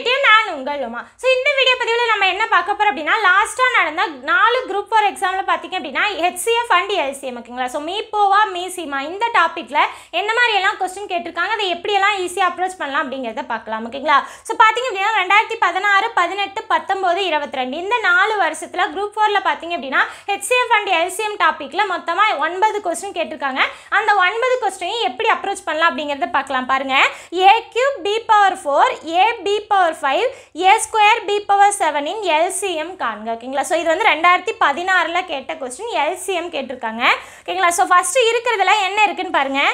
it, நான் உங்கள் Uma so இந்த வீடியோ பதிவில் நம்ம என்ன பார்க்க போகிறோம் அப்படின்னா லாஸ்ட்டாக நடந்த நாலு குரூப் ஃபோர் எக்ஸாமில் பார்த்தீங்க அப்படின்னா ஹெச்சிஎஃப் அண்ட் எல்சிஎம் ஓகேங்களா ஸோ மீப்போவா மீசிமா இந்த டாப்பிக்கில் என்ன மாதிரியெல்லாம் கொஸ்டின் கேட்டிருக்காங்க அதை எப்படியெல்லாம் ஈஸியாக அப்ரோச் பண்ணலாம் அப்படிங்கிறத பார்க்கலாம் ஓகேங்களா ஸோ பார்த்தீங்க அப்படின்னா ரெண்டாயிரத்தி பதினாறு பதினெட்டு பத்தொம்போது இருபத்தி ரெண்டு இந்த நாலு வருஷத்தில் குரூப் ஃபோரில் பார்த்தீங்க அப்படின்னா ஹெச்சிஎஃப் அண்ட் எல்சிஎம் டாப்பிக்கில் மொத்தமாக ஒன்பது கொஸ்டின் கேட்டிருக்காங்க அந்த ஒன்பது கொஸ்டினையும் எப்படி அப்ரோச் பண்ணலாம் அப்படிங்கிறத பார்க்கலாம் பாருங்கள் A cube B power four A B power five A square B power செவனின் எல்சிஎம் காண்க ஓகேங்களா ஸோ இது வந்து ரெண்டாயிரத்தி பதினாறில் கேட்ட கொஸ்டின் எல்சிஎம் கேட்டிருக்காங்க ஓகேங்களா ஸோ ஃபஸ்ட்டு இருக்கிறதுல என்ன இருக்குன்னு பாருங்கள்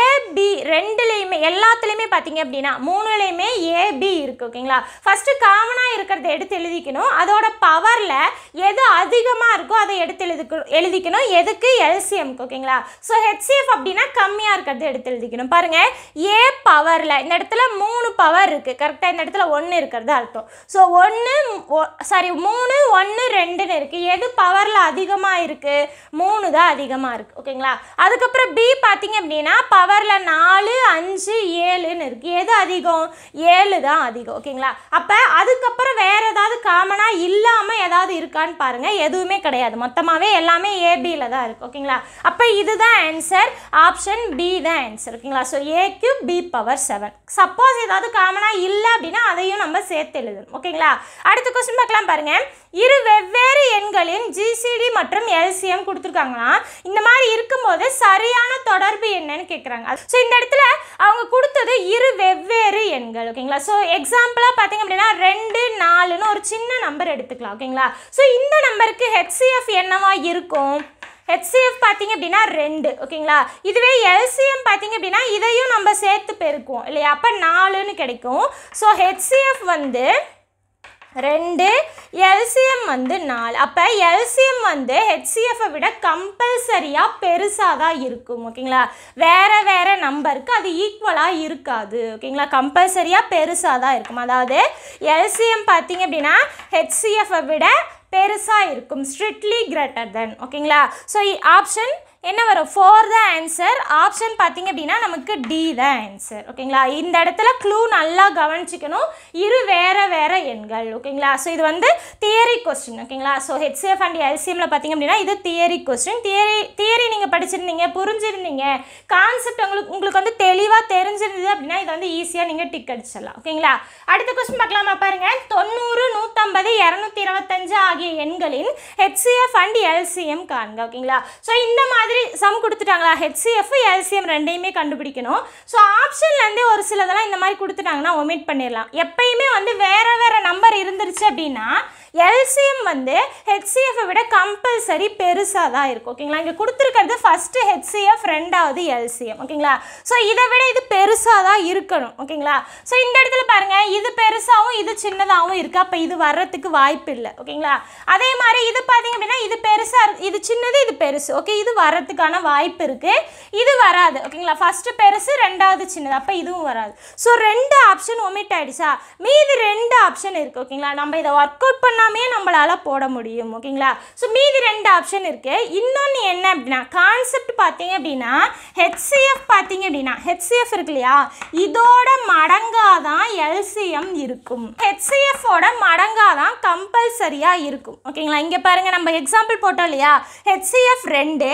ஏபி ரெண்டுலேயுமே எல்லாத்துலேயுமே பார்த்தீங்க அப்படின்னா மூணுலேயுமே ஏபி இருக்குது ஓகேங்களா ஃபஸ்ட்டு காமனாக இருக்கிறத எடுத்து எழுதிக்கணும் அதோட பவரில் எது அதிகமாக இருக்கோ அதை எடுத்து எழுதிக்கணும் எழுதிக்கணும் எதுக்கு எல்சிஎம்க்கு ஓகேங்களா ஸோ ஹெச்சிஎஃப் அப்படின்னா கம்மியாக இருக்கிறத எடுத்து எழுதிக்கணும் பாருங்க ஏ பவரில் இந்த இடத்துல மூணு பவர் இருக்குது கரெக்டாக இந்த இடத்துல ஒன்று இருக்குது இருக்கிறது அர்த்தம் ஸோ ஒன்று சாரி மூணு ஒன்று ரெண்டுன்னு இருக்குது எது பவரில் அதிகமாக இருக்குது மூணு தான் அதிகமாக இருக்குது ஓகேங்களா அதுக்கப்புறம் பி பார்த்தீங்க அப்படின்னா பவரில் நாலு அஞ்சு ஏழுன்னு இருக்குது எது அதிகம் ஏழு தான் அதிகம் ஓகேங்களா அப்போ அதுக்கப்புறம் வேறு ஏதாவது காமனாக இல்லாமல் ஏதாவது இருக்கான்னு பாருங்கள் எதுவுமே கிடையாது மொத்தமாகவே எல்லாமே ஏபியில் தான் இருக்குது ஓகேங்களா அப்போ இதுதான் ஆன்சர் ஆப்ஷன் பி தான் ஆன்சர் ஓகேங்களா so A cube B power seven suppose ஏதாவது காமனாக இல்லை அப்படின்னா அதையும் நம்ம நம்ம சேர்த்து எழுதணும் ஓகேங்களா அடுத்த கொஸ்டின் பார்க்கலாம் பாருங்க இரு வெவ்வேறு எண்களின் ஜிசிடி மற்றும் எல்சிஎம் கொடுத்துருக்காங்களா இந்த மாதிரி இருக்கும்போது சரியான தொடர்பு என்னன்னு கேட்குறாங்க ஸோ இந்த இடத்துல அவங்க கொடுத்தது இரு வெவ்வேறு எண்கள் ஓகேங்களா ஸோ எக்ஸாம்பிளாக பார்த்தீங்க அப்படின்னா ரெண்டு நாலுன்னு ஒரு சின்ன நம்பர் எடுத்துக்கலாம் ஓகேங்களா ஸோ இந்த நம்பருக்கு ஹெச்சிஎஃப் என்னவா இருக்கும் ஹெச்சிஎஃப் பார்த்தீங்க அப்படின்னா ரெண்டு ஓகேங்களா இதுவே எல்சிஎம் பார்த்தீங்க அப்படின்னா இதையும் நம்ம சேர்த்து பெருக்குவோம் இல்லையா அப்போ நாலுன்னு கிடைக்கும் ஸோ ஹெச்சிஎஃப் வந்து ரெண்டு எல்சிஎம் வந்து நாலு அப்போ எல்சிஎம் வந்து ஹெச்சிஎஃப்பை விட கம்பல்சரியாக பெருசாக தான் இருக்கும் ஓகேங்களா வேறு வேறு நம்பருக்கு அது ஈக்குவலாக இருக்காது ஓகேங்களா கம்பல்சரியாக பெருசாக தான் இருக்கும் அதாவது எல்சிஎம் பார்த்தீங்க அப்படின்னா ஹெச்சிஎஃப்பை விட பெருசாக இருக்கும் ஸ்ட்ரிக்ட்லி கிரேட்டர் தென் ஓகேங்களா ஸோ ஆப்ஷன் என்ன வரும் ஃபோர் த ஆன்சர் ஆப்ஷன் பார்த்தீங்க அப்படின்னா நமக்கு டி த ஆன்சர் ஓகேங்களா இந்த இடத்துல க்ளூ நல்லா கவனிச்சிக்கணும் இரு வேறு வேறு எண்கள் ஓகேங்களா ஸோ இது வந்து தியரி கொஸ்டின் ஓகேங்களா ஸோ ஹெச்சிஎஃப் அண்ட் எல்சிஎம்மில் பார்த்தீங்க அப்படின்னா இது தியரி கொஸ்டின் தியரி தியரி நீங்கள் படிச்சிருந்தீங்க புரிஞ்சிருந்தீங்க கான்செப்ட் உங்களுக்கு உங்களுக்கு வந்து தெளிவாக தெரிஞ்சிருந்தது அப்படின்னா இதை வந்து ஈஸியாக நீங்கள் டிக் அடிச்சிடலாம் ஓகேங்களா அடுத்த கொஸ்டின் பார்க்கலாமா பாருங்கள் தொண்ணூறு நூற்றம்பது இரநூத்தி இருபத்தஞ்சு ஆகிய எண்களின் ஹெச்சிஎஃப் அண்ட் எல்சிஎம் காண்க ஓகேங்களா ஸோ இந்த மாதிரி மாதிரி சம் கொடுத்துட்டாங்களா ஹெச்சிஎஃப் எல்சிஎம் ரெண்டையுமே கண்டுபிடிக்கணும் ஸோ ஆப்ஷன்லேருந்தே ஒரு சிலதெல்லாம் இந்த மாதிரி கொடுத்துட்டாங்கன்னா ஒமிட் பண்ணிடலாம் எப்பயுமே வந்து வேறு வேறு நம்பர் இருந்துருச்சு அப்படின்னா எல்சிஎம் வந்து ஹெச்சிஎஃபை விட கம்பல்சரி பெருசாக தான் இருக்கும் ஓகேங்களா இங்கே கொடுத்துருக்கிறது ஃபஸ்ட்டு ஹெச்சிஎஃப் ரெண்டாவது எல்சிஎம் ஓகேங்களா ஸோ இதை விட இது பெருசாக தான் இருக்கணும் ஓகேங்களா ஸோ இந்த இடத்துல பாருங்கள் இது பெருசாகவும் இது சின்னதாகவும் இருக்குது அப்போ இது வர்றதுக்கு வாய்ப்பு இல்லை ஓகேங்களா அதே மாதிரி இது பார்த்தீங்க அப்படின்னா இது பெருசாக இது சின்னது இது பெருசு ஓகே இது வர்றதுக்கான வாய்ப்பு இருக்குது இது வராது ஓகேங்களா ஃபஸ்ட்டு பெருசு ரெண்டாவது சின்னது அப்போ இதுவும் வராது ஸோ ரெண்டு ஆப்ஷன் ஒமிட் ஆகிடுச்சா மீதி ரெண்டு ஆப்ஷன் இருக்குது ஓகேங்களா நம்ம இதை ஒர்க் அவுட் பண்ண எல்லாமே நம்மளால் போட முடியும் ஓகேங்களா ஸோ மீதி ரெண்டு ஆப்ஷன் இருக்குது இன்னொன்று என்ன அப்படின்னா கான்செப்ட் பார்த்தீங்க அப்படின்னா ஹெச்சிஎஃப் பார்த்தீங்க அப்படின்னா ஹெச்சிஎஃப் இருக்கு இல்லையா இதோட மடங்காக தான் எல்சிஎம் இருக்கும் ஹெச்சிஎஃபோட மடங்காக தான் கம்பல்சரியாக இருக்கும் ஓகேங்களா இங்கே பாருங்கள் நம்ம எக்ஸாம்பிள் போட்டோம் இல்லையா ஹெச்சிஎஃப் ரெண்டு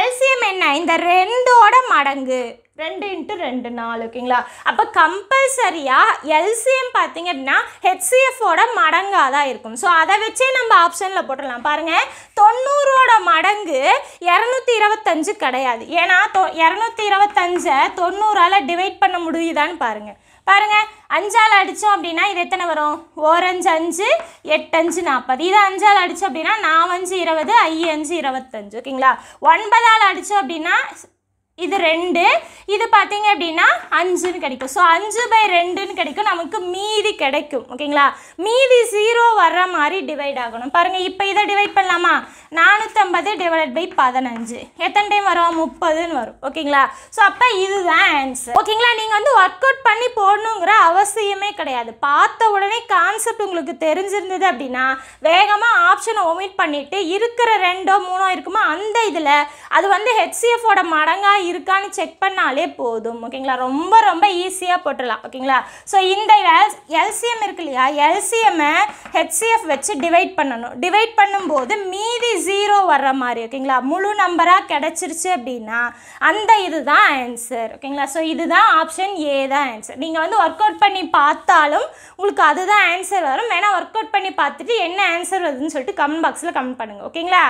எல்சிஎம் என்ன இந்த ரெண்டோட மடங்கு ரெண்டு இன்ட்டு ரெண்டு நாலு ஓகேங்களா அப்போ கம்பல்சரியாக எல்சிஎம் பார்த்தீங்க அப்படின்னா ஹெச்சிஎஃபோட மடங்காக தான் இருக்கும் ஸோ அதை வச்சே நம்ம ஆப்ஷனில் போட்டுடலாம் பாருங்கள் தொண்ணூறோட மடங்கு இரநூத்தி இருபத்தஞ்சு கிடையாது ஏன்னா தொ இரநூத்தி இருபத்தஞ்சை தொண்ணூறால் டிவைட் பண்ண முடியுதான்னு பாருங்கள் பாருங்கள் அஞ்சால் அடித்தோம் அப்படின்னா இது எத்தனை வரும் ஓரஞ்சு அஞ்சு எட்டஞ்சு நாற்பது இது அஞ்சால் அடித்தோம் அப்படின்னா நாலஞ்சு இருபது ஐயஞ்சு இருபத்தஞ்சு ஓகேங்களா ஒன்பதால் அடித்தோம் அப்படின்னா இது ரெண்டு இது பார்த்தீங்க அப்படின்னா அஞ்சுன்னு கிடைக்கும் ஸோ அஞ்சு பை ரெண்டுன்னு கிடைக்கும் நமக்கு மீதி கிடைக்கும் ஓகேங்களா மீதி ஜீரோ வர்ற மாதிரி டிவைட் ஆகணும் பாருங்கள் இப்போ இதை டிவைட் பண்ணலாமா நானூற்றம்பது டிவைட் பை பதினஞ்சு எத்தனை டைம் வரும் முப்பதுன்னு வரும் ஓகேங்களா ஸோ அப்போ இதுதான் ஆன்சர் ஓகேங்களா நீங்கள் வந்து ஒர்க் அவுட் பண்ணி போடணுங்கிற அவசியமே கிடையாது பார்த்த உடனே கான்செப்ட் உங்களுக்கு தெரிஞ்சிருந்தது அப்படின்னா வேகமாக ஆப்ஷனை ஒமிட் பண்ணிவிட்டு இருக்கிற ரெண்டோ மூணோ இருக்குமோ அந்த இதில் அது வந்து ஹெச்சிஎஃபோட மடங்காக இருக்கான்னு செக் பண்ணாலே போதும் ஓகேங்களா ரொம்ப ரொம்ப ஈஸியாக போட்டுடலாம் ஓகேங்களா ஸோ இந்த எல்சிஎம் இருக்கு இல்லையா எல்சிஎம்மை ஹெச்சிஎஃப் வச்சு டிவைட் பண்ணணும் டிவைட் பண்ணும்போது மீதி ஜீரோ வர்ற மாதிரி ஓகேங்களா முழு நம்பராக கிடச்சிருச்சு அப்படின்னா அந்த இது தான் ஆன்சர் ஓகேங்களா ஸோ இதுதான் ஆப்ஷன் ஏ தான் ஆன்சர் நீங்கள் வந்து ஒர்க் அவுட் பண்ணி பார்த்தாலும் உங்களுக்கு அதுதான் ஆன்சர் வரும் வேணால் ஒர்க் அவுட் பண்ணி பார்த்துட்டு என்ன ஆன்சர் வருதுன்னு சொல்லிட்டு கமெண்ட் பாக்ஸில் கமெண்ட் பண்ணுங்கள் ஓகேங்களா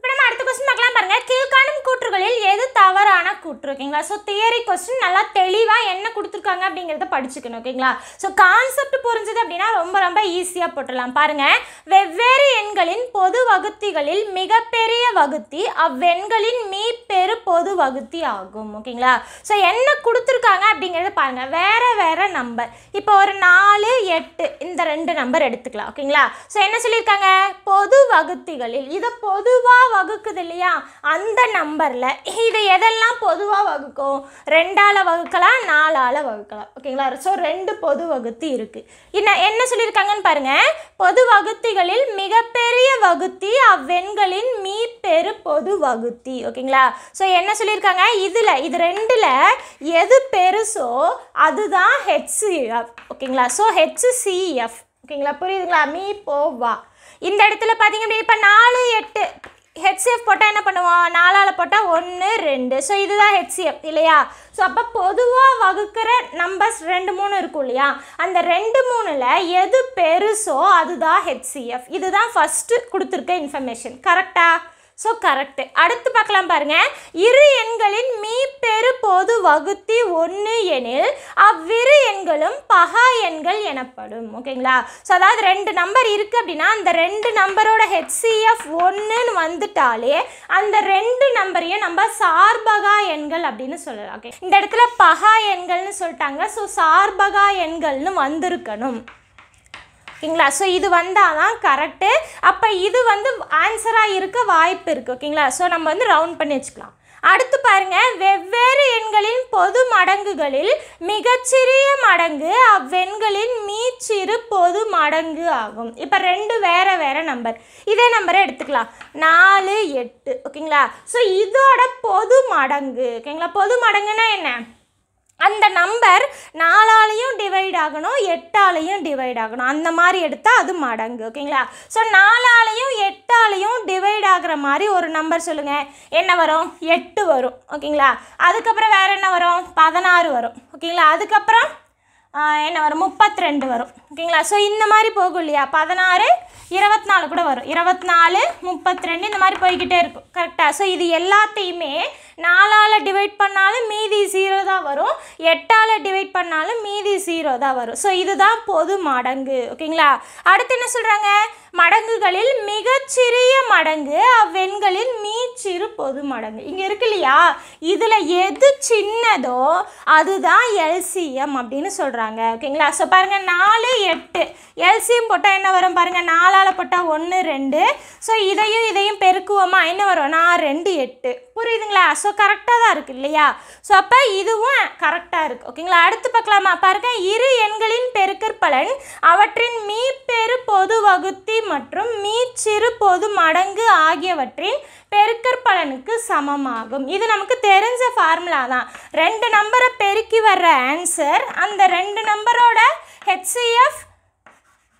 இப்போ நம்ம அடுத்த கொஸ்டின் பார்க்கலாம் பாருங்கள் கீழ்காணும் கூற்றுகளில் எது தவறான கூற்று ஓகேங்களா ஸோ தியரி கொஸ்டின் நல்லா தெளிவாக என்ன கொடுத்துருக்காங்க அப்படிங்கிறத படிச்சுக்கணும் ஓகேங்களா ஸோ கான்செப்ட் புரிஞ்சது அப்படின்னா ரொம்ப ரொம்ப ஈஸியாக போட்டுடலாம் பாருங்கள் வெவ்வேறு எண்களின் பொது வகுத்திகளில் மிகப்பெரிய வகுத்தி அவ்வெண்களின் மீப்பெரு பொது வகுத்தி ஆகும் ஓகேங்களா ஸோ என்ன கொடுத்துருக்காங்க அப்படிங்கிறத பாருங்கள் வேறு வேறு நம்பர் இப்போ ஒரு நாலு எட்டு இந்த ரெண்டு நம்பர் எடுத்துக்கலாம் ஓகேங்களா ஸோ என்ன சொல்லியிருக்காங்க பொது வகுத்திகளில் இதை பொதுவாக வகுக்குது இல்லையா அந்த நம்பரில் இது எதெல்லாம் பொதுவாக வகுக்கும் ரெண்டால் வகுக்கலாம் நாலால் வகுக்கலாம் ஓகேங்களா ஸோ ரெண்டு பொது வகுத்தி இருக்குது என்ன என்ன சொல்லியிருக்காங்கன்னு பாருங்கள் பொது வகுத்திகளில் மிகப்பெரிய வகுத்தி அவ்வெண்களின் மீப்பெரு பொது வகுத்தி ஓகேங்களா ஸோ என்ன சொல்லியிருக்காங்க இதில் இது ரெண்டில் எது பெருசோ அதுதான் ஹெச்சிஎஃப் ஓகேங்களா ஸோ ஹெச்சிசிஎஃப் ஓகேங்களா புரியுதுங்களா மீ போவா இந்த இடத்துல பார்த்தீங்க அப்படின்னா இப்போ நாலு எட்டு ஹெச்சிஎஃப் போட்டால் என்ன பண்ணுவோம் நாலால் போட்டால் ஒன்று ரெண்டு ஸோ இதுதான் ஹெச்சிஎஃப் இல்லையா ஸோ அப்போ பொதுவாக வகுக்கிற நம்பர்ஸ் ரெண்டு மூணு இருக்கும் இல்லையா அந்த ரெண்டு மூணில் எது பெருசோ அதுதான் ஹெச்சிஎஃப் இதுதான் ஃபஸ்ட்டு கொடுத்துருக்க இன்ஃபர்மேஷன் கரெக்டாக ஸோ கரெக்டு அடுத்து பார்க்கலாம் பாருங்கள் இரு எண்களின் மீ பெரு பொது வகுத்தி ஒன்று எனில் அவ்விரு எண்களும் பகா எண்கள் எனப்படும் ஓகேங்களா ஸோ அதாவது ரெண்டு நம்பர் இருக்குது அப்படின்னா அந்த ரெண்டு நம்பரோட ஹெச்சிஎஃப் ஒன்றுன்னு வந்துட்டாலே அந்த ரெண்டு நம்பரையும் நம்ம சார்பகா எண்கள் அப்படின்னு சொல்லலாம் ஓகே இந்த இடத்துல பகா எண்கள்னு சொல்லிட்டாங்க ஸோ சார்பகா எண்கள்னு வந்திருக்கணும் ஓகேங்களா ஸோ இது வந்தால் தான் கரெக்டு அப்போ இது வந்து ஆன்சராக இருக்க வாய்ப்பு இருக்குது ஓகேங்களா ஸோ நம்ம வந்து ரவுண்ட் பண்ணி வச்சுக்கலாம் அடுத்து பாருங்க வெவ்வேறு எண்களின் பொது மடங்குகளில் மிகச்சிறிய மடங்கு அவ்வெண்களின் மீச்சிறு பொது மடங்கு ஆகும் இப்போ ரெண்டு வேற வேற நம்பர் இதே நம்பரை எடுத்துக்கலாம் நாலு எட்டு ஓகேங்களா ஸோ இதோட பொது மடங்கு ஓகேங்களா பொது மடங்குன்னா என்ன அந்த நம்பர் நாலாலையும் டிவைட் ஆகணும் எட்டாலையும் டிவைட் ஆகணும் அந்த மாதிரி எடுத்தால் அது மடங்கு ஓகேங்களா ஸோ நாலாலையும் எட்டாலையும் டிவைட் ஆகிற மாதிரி ஒரு நம்பர் சொல்லுங்கள் என்ன வரும் எட்டு வரும் ஓகேங்களா அதுக்கப்புறம் வேறு என்ன வரும் பதினாறு வரும் ஓகேங்களா அதுக்கப்புறம் என்ன வரும் முப்பத்தி ரெண்டு வரும் ஓகேங்களா ஸோ இந்த மாதிரி போகும் இல்லையா பதினாறு இருபத்தி நாலு கூட வரும் இருபத்தி நாலு முப்பத்தி ரெண்டு இந்த மாதிரி போய்கிட்டே இருக்கும் கரெக்டாக ஸோ இது எல்லாத்தையுமே நாலால் டிவைட் பண்ணாலும் மீதி ஜீரோ தான் வரும் எட்டால் டிவைட் பண்ணாலும் மீதி ஜீரோ தான் வரும் ஸோ இதுதான் பொது மடங்கு ஓகேங்களா அடுத்து என்ன சொல்கிறாங்க மடங்குகளில் மிகச்சிறிய மடங்கு அவ்வெண்களின் மீச்சிறு பொது மடங்கு இங்கே இருக்கு இல்லையா இதில் எது சின்னதோ அதுதான் எல்சிஎம் அப்படின்னு சொல்கிறாங்க ஓகேங்களா ஸோ பாருங்கள் நாலு எட்டு எல்சிஎம் போட்டால் என்ன வரும் பாருங்கள் நாலால் போட்டால் ஒன்று ரெண்டு ஸோ இதையும் இதையும் பெருக்குவோமா என்ன வரும் நான் ரெண்டு எட்டு புரியுதுங்களா ஸோ கரெக்டாக தான் இருக்குது இல்லையா ஸோ அப்போ இதுவும் கரெக்டாக இருக்குது ஓகேங்களா அடுத்து பார்க்கலாமா பாருங்க இரு எண்களின் பெருக்கற்பலன் அவற்றின் மீ பெரு பொது வகுத்தி மற்றும் மீ சிறு பொது மடங்கு ஆகியவற்றின் பெருக்கற்பலனுக்கு சமமாகும் இது நமக்கு தெரிஞ்ச ஃபார்முலா தான் ரெண்டு நம்பரை பெருக்கி வர்ற ஆன்சர் அந்த ரெண்டு நம்பரோட ஹெச்சிஎஃப்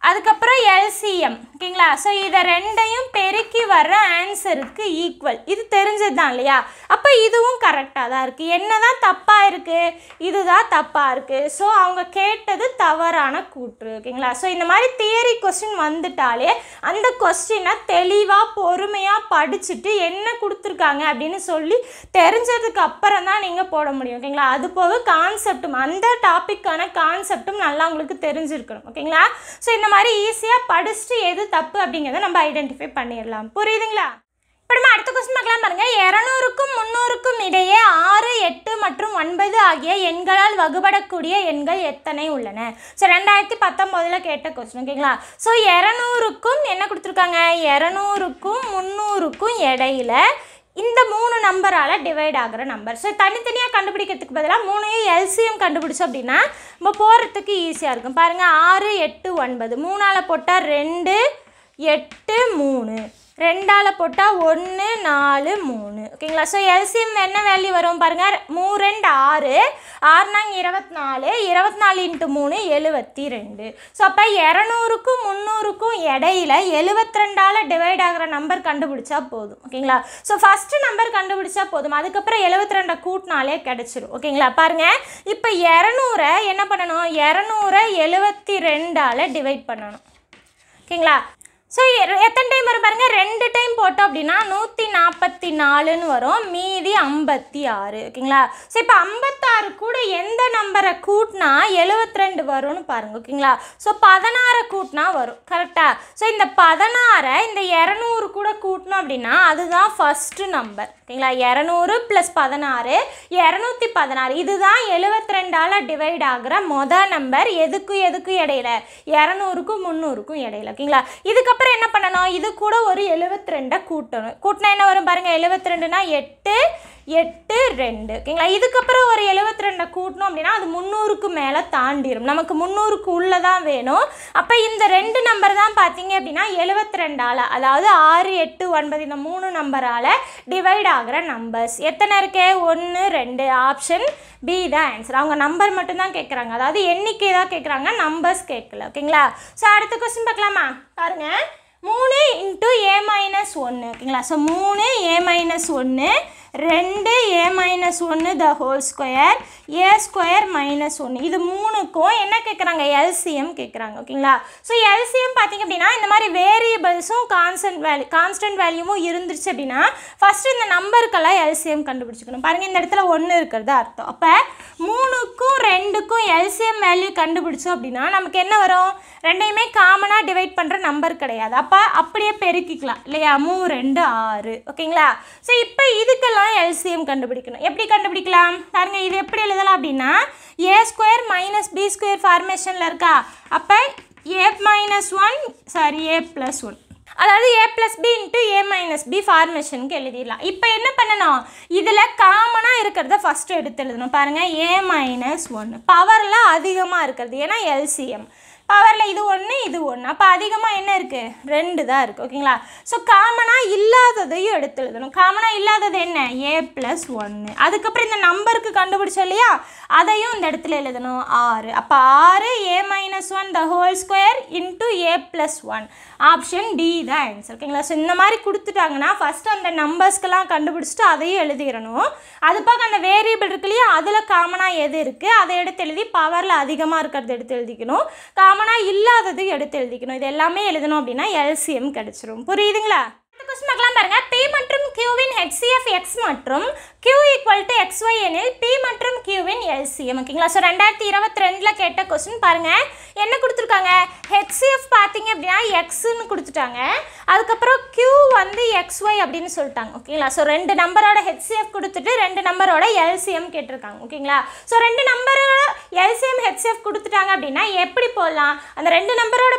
அதுக்கப்புறம் எல்சிஎம் ஓகேங்களா ஸோ இதை ரெண்டையும் பெருக்கி வர்ற ஆன்சருக்கு ஈக்குவல் இது தெரிஞ்சது தான் இல்லையா அப்போ இதுவும் கரெக்டாக தான் இருக்குது என்ன தான் தப்பாக இருக்குது இதுதான் தப்பாக இருக்குது ஸோ அவங்க கேட்டது தவறான கூற்று ஓகேங்களா ஸோ இந்த மாதிரி தியரி கொஸ்டின் வந்துட்டாலே அந்த கொஸ்டினை தெளிவாக பொறுமையாக படிச்சுட்டு என்ன கொடுத்துருக்காங்க அப்படின்னு சொல்லி தெரிஞ்சதுக்கு அப்புறம் தான் நீங்கள் போட முடியும் ஓகேங்களா அது போக கான்செப்டும் அந்த டாப்பிக்கான கான்செப்டும் நல்லா உங்களுக்கு தெரிஞ்சிருக்கணும் ஓகேங்களா ஸோ இந்த மாதிரி ஈஸியாக படிச்சுட்டு எது தப்பு அப்படிங்கிறத நம்ம ஐடென்டிஃபை பண்ணிடலாம் புரியுதுங்களா இப்போ நம்ம அடுத்த கொஸ்டின் பார்க்கலாம் பாருங்கள் இரநூறுக்கும் முந்நூறுக்கும் இடையே ஆறு எட்டு மற்றும் ஒன்பது ஆகிய எண்களால் வகுபடக்கூடிய எண்கள் எத்தனை உள்ளன ஸோ ரெண்டாயிரத்தி பத்தொம்போதில் கேட்ட கொஸ்டின் ஓகேங்களா ஸோ இரநூறுக்கும் என்ன கொடுத்துருக்காங்க இரநூறுக்கும் முந்நூறுக்கும் இடையில இந்த மூணு நம்பரால் டிவைட் ஆகிற நம்பர் ஸோ தனித்தனியாக கண்டுபிடிக்கிறதுக்கு பதிலாக மூணையும் எல்சிஎம் கண்டுபிடிச்சோம் அப்படின்னா நம்ம போகிறதுக்கு ஈஸியாக இருக்கும் பாருங்கள் ஆறு எட்டு ஒன்பது மூணால் போட்டால் ரெண்டு எட்டு மூணு ரெண்டால் போட்டால் ஒன்று நாலு மூணு ஓகேங்களா ஸோ எல்சிஎம் என்ன வேல்யூ வரும் பாருங்கள் மூ ரெண்டு ஆறு ஆறுனாங்க இருபத்தி நாலு இருபத்தி நாலு இன்ட்டு மூணு எழுபத்தி ரெண்டு ஸோ அப்போ இரநூறுக்கும் முந்நூறுக்கும் இடையில எழுபத்தி ரெண்டால் டிவைட் ஆகிற நம்பர் கண்டுபிடிச்சா போதும் ஓகேங்களா ஸோ ஃபஸ்ட்டு நம்பர் கண்டுபிடிச்சா போதும் அதுக்கப்புறம் எழுபத்தி ரெண்டை கூட்டினாலே கிடச்சிரும் ஓகேங்களா பாருங்கள் இப்போ இரநூறை என்ன பண்ணணும் இரநூறை எழுபத்தி ரெண்டால் டிவைட் பண்ணணும் ஓகேங்களா ஸோ எத்தனை டைம் வரும் பாருங்கள் ரெண்டு டைம் போட்டோம் அப்படின்னா நூற்றி நாற்பத்தி நாலுன்னு வரும் மீதி ஐம்பத்தி ஆறு ஓகேங்களா ஸோ இப்போ ஐம்பத்தாறு கூட எந்த நம்பரை கூட்டினா எழுபத்தி ரெண்டு வரும்னு பாருங்கள் ஓகேங்களா ஸோ பதினாறை கூட்டினா வரும் கரெக்டாக ஸோ இந்த பதினாறை இந்த இரநூறு கூட கூட்டினோம் அப்படின்னா அதுதான் ஃபஸ்ட்டு நம்பர் ஓகேங்களா இரநூறு ப்ளஸ் பதினாறு இரநூத்தி பதினாறு இதுதான் எழுபத்தி ரெண்டால் டிவைட் ஆகிற மொதல் நம்பர் எதுக்கும் எதுக்கும் இடையில இரநூறுக்கும் முந்நூறுக்கும் இடையில ஓகேங்களா இதுக்கப்புறம் என்ன பண்ணணும் இது கூட ஒரு எழுபத்தி ரெண்டை கூட்டணும் கூட்டினா என்ன வரும் பாருங்கள் எழுபத்தி ரெண்டுனா எட்டு எட்டு ரெண்டு ஓகேங்களா இதுக்கப்புறம் ஒரு எழுபத்தி ரெண்டை கூட்டணும் அப்படின்னா அது முந்நூறுக்கு மேலே தாண்டிடும் நமக்கு முந்நூறுக்கு உள்ளே தான் வேணும் அப்போ இந்த ரெண்டு நம்பர் தான் பார்த்தீங்க அப்படின்னா எழுபத்தி ரெண்டால் அதாவது ஆறு எட்டு ஒன்பது இந்த மூணு நம்பரால் டிவைட் ஆகிற நம்பர்ஸ் எத்தனை இருக்கே ஒன்று ரெண்டு ஆப்ஷன் பி தான் ஆன்சர் அவங்க நம்பர் மட்டும்தான் கேட்குறாங்க அதாவது எண்ணிக்கை தான் கேட்குறாங்க நம்பர்ஸ் கேட்கல ஓகேங்களா ஸோ அடுத்த கொஸ்டின் பார்க்கலாமா பாருங்கள் மூணு இன்ட்டு ஏ மைனஸ் ஒன்று ஓகேங்களா ஸோ மூணு ஏ மைனஸ் ஒன்று ரெண்டு ஏ மைனஸ் ஒன்று the whole square A square minus ஒன்று இது மூணுக்கும் என்ன கேட்குறாங்க எல்சிஎம் கேட்குறாங்க ஓகேங்களா ஸோ எல்சிஎம் பார்த்திங்க அப்படின்னா இந்த மாதிரி வேரியபிள்ஸும் கான்ஸ்டன்ட் வேல்யூ கான்ஸ்டன்ட் வேல்யூவும் இருந்துச்சு அப்படின்னா ஃபஸ்ட்டு இந்த நம்பருக்கெல்லாம் எல்சிஎம் கண்டுபிடிச்சிக்கணும் பாருங்கள் இந்த இடத்துல ஒன்று இருக்கிறதா அர்த்தம் அப்போ மூணு ரெண்டுக்கும் எல்சிஎம் வேல்யூ கண்டுபிடிச்சோம் அப்படின்னா நமக்கு என்ன வரும் ரெண்டையுமே காமனாக டிவைட் பண்ணுற நம்பர் கிடையாது அப்போ அப்படியே பெருக்கிக்கலாம் இல்லையா மூணு ரெண்டு ஆறு ஓகேங்களா ஸோ இப்போ இதுக்கெல்லாம் எல்சிஎம் கண்டுபிடிக்கணும் எப்படி கண்டுபிடிக்கலாம் பாருங்கள் இது எப்படி எழுதலாம் அப்படின்னா A square minus B square ஃபார்மேஷனில் இருக்கா அப்போ A minus one sorry A plus one அதாவது A plus B into A minus B ஃபார்மேஷனுக்கு எழுதிடலாம் இப்போ என்ன பண்ணணும் இதில் காமனாக இருக்கிறத ஃபஸ்ட்டு எடுத்து எழுதணும் பாருங்கள் ஏ மைனஸ் ஒன்று பவரில் அதிகமாக இருக்கிறது ஏன்னா எல்சிஎம் பவரில் இது ஒன்று இது ஒன்று அப்போ அதிகமாக என்ன இருக்குது ரெண்டு தான் இருக்குது ஓகேங்களா ஸோ காமனாக இல்லாததையும் எடுத்து எழுதணும் காமனாக இல்லாதது என்ன ஏ ப்ளஸ் ஒன்று அதுக்கப்புறம் இந்த நம்பருக்கு கண்டுபிடிச்சோம் இல்லையா அதையும் இந்த இடத்துல எழுதணும் ஆறு அப்போ ஆறு A minus one the whole square into A plus one option D தான் ஆன்சர் ஓகேங்களா ஸோ இந்த மாதிரி கொடுத்துட்டாங்கன்னா ஃபஸ்ட்டு அந்த நம்பர்ஸ்க்கெல்லாம் கண்டுபிடிச்சிட்டு அதையும் எழுதிடணும் அது பார்க்க அந்த வேரியபிள் இருக்கு இல்லையா அதில் காமனாக எது இருக்குது அதை எடுத்து எழுதி பவரில் அதிகமாக இருக்கிறது எடுத்து எழுதிக்கணும் காமன் காமனாக இல்லாதது எடுத்து எழுதிக்கணும் இது எல்லாமே எழுதணும் அப்படின்னா எல்சிஎம் கிடச்சிரும் புரியுதுங்களா கொஸ்டின் பார்க்கலாம் பாருங்க பி மற்றும் கியூவின் ஹெச்சிஎஃப் எக்ஸ் மற்றும் கியூ ஈக்குவல் டு எக்ஸ் எனில் பி மற்றும் இன் எல்சிஎம் ஓகேங்களா ஸோ ரெண்டாயிரத்தி இருபத்தி ரெண்டில் கேட்ட கொஸ்டின் பாருங்க என்ன கொடுத்துருக்காங்க ஹெச்சிஎஃப் பார்த்தீங்க அப்படின்னா எக்ஸ்ன்னு கொடுத்துட்டாங்க அதுக்கப்புறம் கியூ வந்து எக்ஸ் அப்படின்னு சொல்லிட்டாங்க ஓகேங்களா ஸோ ரெண்டு நம்பரோட ஹெச்சிஎஃப் கொடுத்துட்டு ரெண்டு நம்பரோட எல்சிஎம் கேட்டிருக்காங்க ஓகேங்களா ஸோ ரெண்டு நம்பரோட எல்சிஎம் ஹெச்சிஎஃப் கொடுத்துட்டாங்க அப்படின்னா எப்படி போடலாம் அந்த ரெண்டு நம்பரோட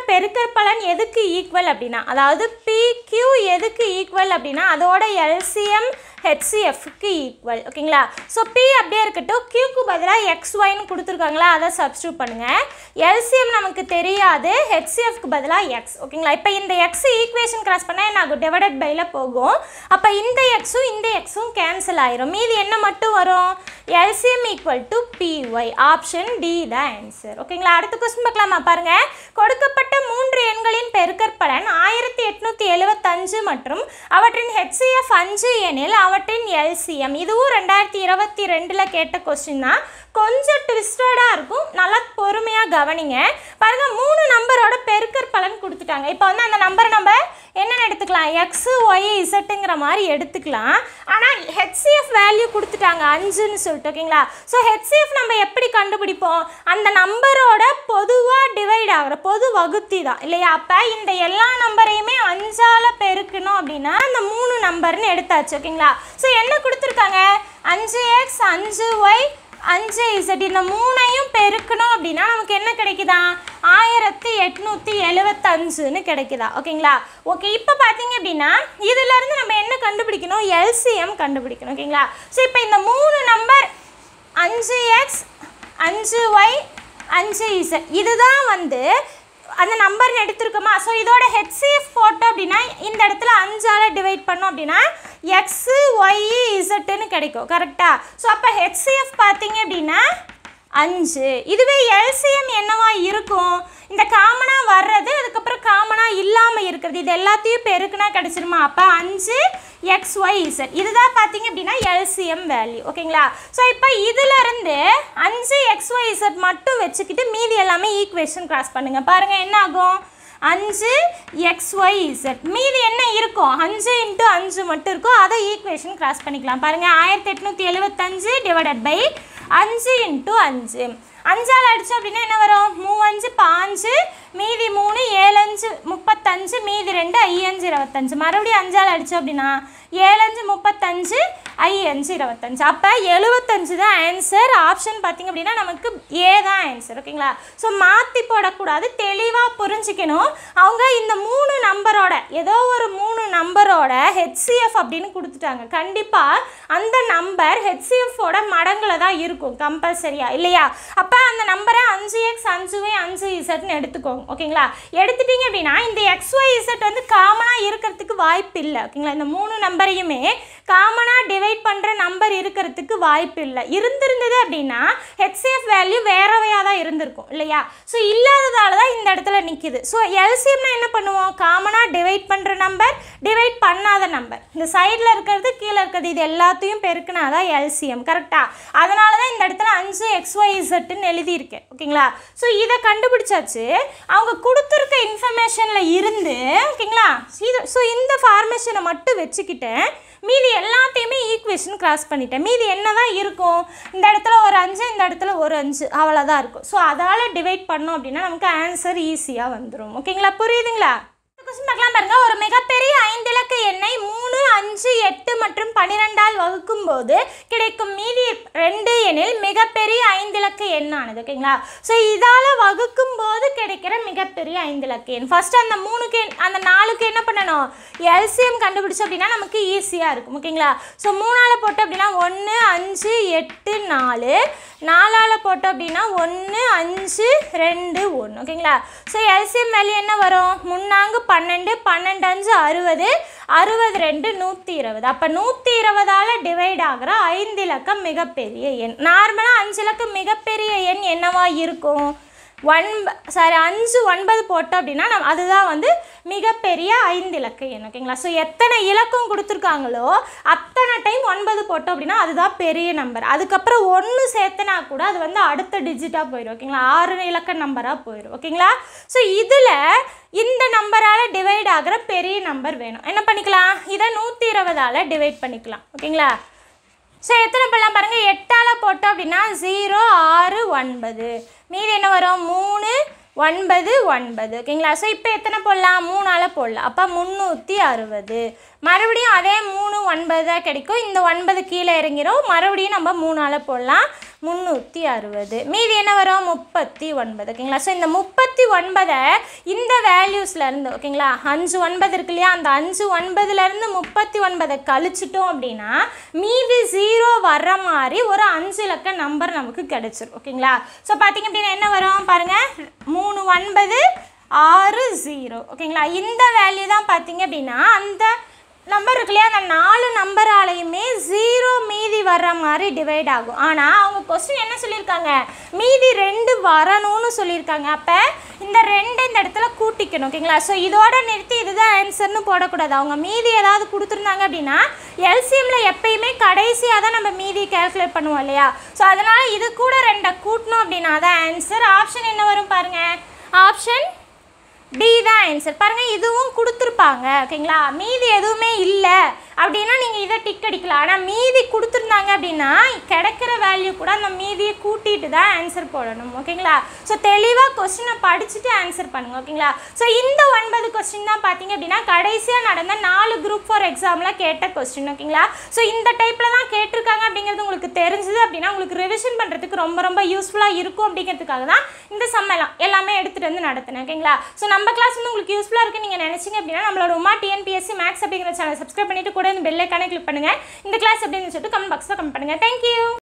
பலன் எதுக்கு ஈக்குவல் அப்படின்னா அதாவது பி கியூ எதுக்கு எல்லுக்கு ஈக்குவல் அப்படின்னா அதோட எல்சிஎம் HCFக்கு equal ஓகேங்களா ஸோ பி அப்படியே இருக்கட்டும் கியூக்கு பதிலாக எக்ஸ் ஒய்னு கொடுத்துருக்காங்களா அதை substitute பண்ணுங்கள் எல்சிஎம் நமக்கு தெரியாது ஹெச்சிஎஃப்க்கு பதிலாக எக்ஸ் ஓகேங்களா இப்போ இந்த எக்ஸ் equation cross பண்ணால் என்ன divided byல போகும் அப்போ இந்த எக்ஸும் இந்த எக்ஸும் கேன்சல் ஆயிரும் மீதி என்ன மட்டும் வரும் LCM equal to PY option D the answer ஓகேங்களா அடுத்த கொஸ்டின் பக்கலாமா பாருங்கள் கொடுக்கப்பட்ட மூன்று எண்களின் பெருக்கற்படன் ஆயிரத்தி எட்நூற்றி எழுபத்தஞ்சு மற்றும் அவற்றின் ஹெச்சிஎஃப் அஞ்சு எனில் மாவட்டின் எல்சிஎம் இதுவும் ரெண்டாயிரத்தி இருபத்தி ரெண்டில் கேட்ட கொஸ்டின் தான் கொஞ்சம் ட்விஸ்டடாக இருக்கும் நல்லா பொறுமையாக கவனிங்க பாருங்கள் மூணு நம்பரோட பெருக்கர் பலன் கொடுத்துட்டாங்க இப்போ வந்து அந்த நம்பரை நம்ம என்னென்ன எடுத்துக்கலாம் எக்ஸு ஒய் இசட்டுங்கிற மாதிரி எடுத்துக்கலாம் ஆனால் கொடுத்துட்டாங்க அஞ்சுன்னு சொல்லிட்டு ஓகேங்களா ஸோ ஹெச்சிஎஃப் நம்ம எப்படி கண்டுபிடிப்போம் அந்த நம்பரோட பொதுவாக டிவைட் ஆகிற பொது வகுத்தி தான் இல்லையா அப்போ இந்த எல்லா நம்பரையுமே அஞ்சால் பெருக்கணும் அப்படின்னா அந்த மூணு நம்பர்னு எடுத்தாச்சு ஓகேங்களா ஸோ என்ன கொடுத்துருக்காங்க அஞ்சு எக்ஸ் அஞ்சு ஒய் அஞ்சு இசட் இந்த மூணையும் பெருக்கணும் அப்படின்னா நமக்கு என்ன கிடைக்குதா ஆயிரத்தி எட்நூற்றி எழுபத்தஞ்சுன்னு கிடைக்குதா ஓகேங்களா ஓகே இப்போ பார்த்தீங்க அப்படின்னா இதிலேருந்து நம்ம என்ன கண்டுபிடிக்கணும் எல்சிஎம் கண்டுபிடிக்கணும் ஓகேங்களா ஸோ இப்போ இந்த மூணு நம்பர் அஞ்சு எக்ஸ் அஞ்சு ஒய் அஞ்சு இசட் இதுதான் வந்து அந்த நம்பர் எடுத்திருக்கோமா ஸோ இதோட ஹெச்சிஎஃப் போட்டோம் அப்படின்னா இந்த இடத்துல அஞ்சால் டிவைட் பண்ணோம் அப்படின்னா எக்ஸு ஒய் இசட்டுன்னு கிடைக்கும் கரெக்டாக ஸோ அப்போ ஹெச்சிஎஃப் பார்த்தீங்க அப்படின்னா அஞ்சு இதுவே எல்சிஎம் என்னவா இருக்கும் இந்த காமனாக வர்றது அதுக்கப்புறம் காமனாக இல்லாமல் இருக்கிறது இது எல்லாத்தையும் இருக்குன்னா கிடச்சிருமா அப்போ அஞ்சு எக்ஸ் ஒய் இசட் இதுதான் பார்த்தீங்க அப்படின்னா எல்சிஎம் வேல்யூ ஓகேங்களா ஸோ இப்போ இதிலிருந்து அஞ்சு எக்ஸ் ஒய் இசட் மட்டும் வச்சுக்கிட்டு மீதி எல்லாமே ஈக்குவேஷன் கிராஸ் பண்ணுங்கள் பாருங்கள் என்ன ஆகும் அஞ்சு எக்ஸ் ஒய் இசட் மீதி என்ன இருக்கும் அஞ்சு இன்ட்டு அஞ்சு மட்டும் இருக்கும் அதை ஈக்குவேஷன் கிராஸ் பண்ணிக்கலாம் பாருங்கள் ஆயிரத்தி எட்நூற்றி எழுபத்தஞ்சு டிவைடட் பை அஞ்சு இன்ட்டு அஞ்சு அஞ்சால் அடித்தோம் அப்படின்னா என்ன வரும் மூவஞ்சு பாஞ்சு மீதி மூணு ஏழஞ்சு முப்பத்தஞ்சு மீதி ரெண்டு ஐயஞ்சு இருபத்தஞ்சு மறுபடியும் அஞ்சால் அடித்தோம் அப்படின்னா ஏழஞ்சு முப்பத்தஞ்சு ஐயஞ்சு இருபத்தஞ்சு அப்போ எழுபத்தஞ்சு தான் ஆன்சர் ஆப்ஷன் பார்த்திங்க அப்படின்னா நமக்கு ஏ தான் ஆன்சர் ஓகேங்களா ஸோ மாற்றி போடக்கூடாது தெளிவாக புரிஞ்சுக்கணும் அவங்க இந்த மூணு நம்பரோட ஏதோ ஒரு மூணு நம்பரோட ஹெச்சிஎஃப் அப்படின்னு கொடுத்துட்டாங்க கண்டிப்பாக அந்த நம்பர் ஹெச்சிஎஃபோட மடங்கில் தான் இருக்கும் கம்பல்சரியாக இல்லையா அப்போ அப்போ அந்த நம்பரை அஞ்சு எக்ஸ் அஞ்சு அஞ்சு இசட்னு எடுத்துக்கோங்க ஓகேங்களா எடுத்துட்டீங்க அப்படின்னா இந்த எக்ஸ் ஒய் இசட் வந்து காமனாக இருக்கிறதுக்கு வாய்ப்பு இல்லை ஓகேங்களா இந்த மூணு நம்பரையுமே காமனாக டிவைட் பண்ணுற நம்பர் இருக்கிறதுக்கு வாய்ப்பு இல்லை இருந்திருந்தது அப்படின்னா ஹெச்சிஎஃப் வேல்யூ வேறவையாக தான் இருந்திருக்கும் இல்லையா ஸோ இல்லாததால தான் இந்த இடத்துல நிற்கிது ஸோ எல்சிஎம்னா என்ன பண்ணுவோம் காமனாக டிவைட் பண்ணுற நம்பர் டிவைட் பண்ணாத நம்பர் இந்த சைடில் இருக்கிறது கீழே இருக்கிறது இது எல்லாத்தையும் பெருக்கினா தான் எல்சிஎம் கரெக்டாக அதனால தான் இந்த இடத்துல அஞ்சு எக்ஸ்ஒய் இசட்டுன்னு எழுதியிருக்கேன் ஓகேங்களா ஸோ இதை கண்டுபிடிச்சாச்சு அவங்க கொடுத்துருக்க இன்ஃபர்மேஷனில் இருந்து ஓகேங்களா இது ஸோ இந்த ஃபார்மேஷனை மட்டும் வச்சுக்கிட்டேன் மீதி எல்லாத்தையுமே ஈக்குவேஷன் கிராஸ் பண்ணிட்டேன் மீதி என்ன தான் இருக்கும் இந்த இடத்துல ஒரு அஞ்சு இந்த இடத்துல ஒரு அஞ்சு அவ்வளோதான் இருக்கும் ஸோ அதால் டிவைட் பண்ணோம் அப்படின்னா நமக்கு ஆன்சர் ஈஸியாக வந்துடும் ஓகேங்களா புரியுதுங்களா கொஸ்டின் பார்க்கலாம் பாருங்க ஒரு மிகப்பெரிய ஐந்திலக்கு எண்ணை மூணு அஞ்சு எட்டு மற்றும் பனிரெண்டால் வகுக்கும் போது கிடைக்கும் மீதி ரெண்டு எண்ணில் மிகப்பெரிய ஐந்திலக்கு எண்ணானது ஓகேங்களா ஸோ இதால் வகுக்கும் போது கிடைக்கிற மிகப்பெரிய ஐந்திலக்கு எண் ஃபஸ்ட் அந்த மூணுக்கு அந்த நாலுக்கு என்ன பண்ணணும் எல்சியம் கண்டுபிடிச்சோம் அப்படின்னா நமக்கு ஈஸியாக இருக்கும் ஓகேங்களா ஸோ மூணால் போட்டோம் அப்படின்னா ஒன்று அஞ்சு எட்டு நாலு நாலால் போட்டோம் அப்படின்னா ஒன்று அஞ்சு ரெண்டு ஒன்று ஓகேங்களா ஸோ எல்சிஎம் வேல்யூ என்ன வரும் முன்னாங்கு பன்னெண்டு பன்னெண்டு அஞ்சு அறுபது அறுபது ரெண்டு நூற்றி இருபது அப்போ நூற்றி இருபதால் டிவைட் ஆகிற ஐந்து இலக்கம் மிகப்பெரிய எண் நார்மலாக அஞ்சு இலக்கம் மிகப்பெரிய எண் என்னவா இருக்கும் ஒன் சாரி அஞ்சு ஒன்பது போட்டோம் அப்படின்னா நம் அதுதான் வந்து மிகப்பெரிய ஐந்து இலக்கு எண் ஓகேங்களா ஸோ எத்தனை இலக்கம் கொடுத்துருக்காங்களோ அத்தனை டைம் ஒன்பது போட்டோம் அப்படின்னா அதுதான் பெரிய நம்பர் அதுக்கப்புறம் ஒன்று சேர்த்தனா கூட அது வந்து அடுத்த டிஜிட்டாக போயிடும் ஓகேங்களா ஆறு இலக்க நம்பராக போயிடும் ஓகேங்களா ஸோ இதில் இந்த நம்பரால் டிவைட் ஆகிற பெரிய நம்பர் வேணும் என்ன பண்ணிக்கலாம் இதை நூற்றி இருபதால் டிவைட் பண்ணிக்கலாம் ஓகேங்களா ஸோ எத்தனை பிள்ளை பாருங்கள் எட்டால் போட்டோம் அப்படின்னா ஜீரோ ஆறு ஒன்பது மீதி என்ன வரும் மூணு ஒன்பது ஒன்பது ஓகேங்களா ஸோ இப்போ எத்தனை போடலாம் மூணால் போடலாம் அப்போ முந்நூற்றி அறுபது மறுபடியும் அதே மூணு ஒன்பது தான் கிடைக்கும் இந்த ஒன்பது கீழே இறங்கிடும் மறுபடியும் நம்ம மூணால் போடலாம் முந்நூற்றி அறுபது மீதி என்ன வரும் முப்பத்தி ஒன்பது ஓகேங்களா ஸோ இந்த முப்பத்தி ஒன்பதை இந்த வேல்யூஸ்லேருந்து ஓகேங்களா அஞ்சு ஒன்பது இருக்கு இல்லையா அந்த அஞ்சு ஒன்பதுலேருந்து முப்பத்தி ஒன்பதை கழிச்சிட்டோம் அப்படின்னா மீதி ஜீரோ வர்ற மாதிரி ஒரு அஞ்சு இலக்க நம்பர் நமக்கு கிடச்சிரும் ஓகேங்களா ஸோ பார்த்தீங்க அப்படின்னா என்ன வரும் பாருங்கள் மூணு ஒன்பது ஆறு ஜீரோ ஓகேங்களா இந்த வேல்யூ தான் பார்த்தீங்க அப்படின்னா அந்த நம்பர் இருக்கு இல்லையா அந்த நாலு நம்பராலையுமே ஜீரோ மீதி வர்ற மாதிரி டிவைட் ஆகும் ஆனால் அவங்க கொஸ்டின் என்ன சொல்லியிருக்காங்க மீதி ரெண்டு வரணும்னு சொல்லியிருக்காங்க அப்போ இந்த ரெண்டு இந்த இடத்துல கூட்டிக்கணும் ஓகேங்களா ஸோ இதோட நிறுத்தி இதுதான் ஆன்சர்னு போடக்கூடாது அவங்க மீதி ஏதாவது கொடுத்துருந்தாங்க அப்படின்னா எல்சிஎம்மில் எப்பயுமே கடைசியாக தான் நம்ம மீதி கேல்குலேட் பண்ணுவோம் இல்லையா ஸோ அதனால் இது கூட ரெண்டை கூட்டணும் அப்படின்னா தான் ஆன்சர் ஆப்ஷன் என்ன வரும் பாருங்கள் ஆப்ஷன் டி தான் ஆன்சர் பாருங்கள் இதுவும் கொடுத்துருப்பாங்க ஓகேங்களா மீதி எதுவுமே இல்லை அப்படின்னா நீங்கள் இதை டிக் அடிக்கலாம் ஆனால் மீதி கொடுத்துருந்தாங்க அப்படின்னா கிடைக்கிற வேல்யூ கூட அந்த மீதியை கூட்டிகிட்டு தான் ஆன்சர் போடணும் ஓகேங்களா ஸோ தெளிவாக கொஸ்டினை படிச்சுட்டு ஆன்சர் பண்ணுங்கள் ஓகேங்களா ஸோ இந்த ஒன்பது கொஸ்டின் தான் பார்த்தீங்க அப்படின்னா கடைசியாக நடந்த நாலு குரூப் ஃபோர் எக்ஸாமில் கேட்ட கொஸ்டின் ஓகேங்களா ஸோ இந்த டைப்பில் தான் கேட்டிருக்காங்க அப்படிங்கிறது உங்களுக்கு தெரிஞ்சுது அப்படின்னா உங்களுக்கு ரிவிஷன் பண்ணுறதுக்கு ரொம்ப ரொம்ப யூஸ்ஃபுல்லாக இருக்கும் அப்படிங்கிறதுக்காக தான் இந்த சம்மெல்லாம் எல்லாமே எடுத்துகிட்டு வந்து நடத்தினேன் ஓகேங்களா ஸோ நம்ம நம்ம கிளாஸ் வந்து உங்களுக்கு யூஸ்ஃபுல்லாக இருக்குது நீங்கள் நினச்சிங்க அப்படின்னா நம்மளோட உமா டிஎன்பிஎஸ்சி மேக்ஸ் அப்படிங்கிற சேனல் சப்ஸ்கிரைப் பண்ணிட்டு கூட இந்த பெல்லைக்கானே கிளிக் பண்ணுங்கள் இந்த கிளாஸ் அப்படின்னு சொல்லிட்டு கமெண்ட் பாக்ஸில் கமெண்ட் பண்ணுங்கள் தேங்க்யூ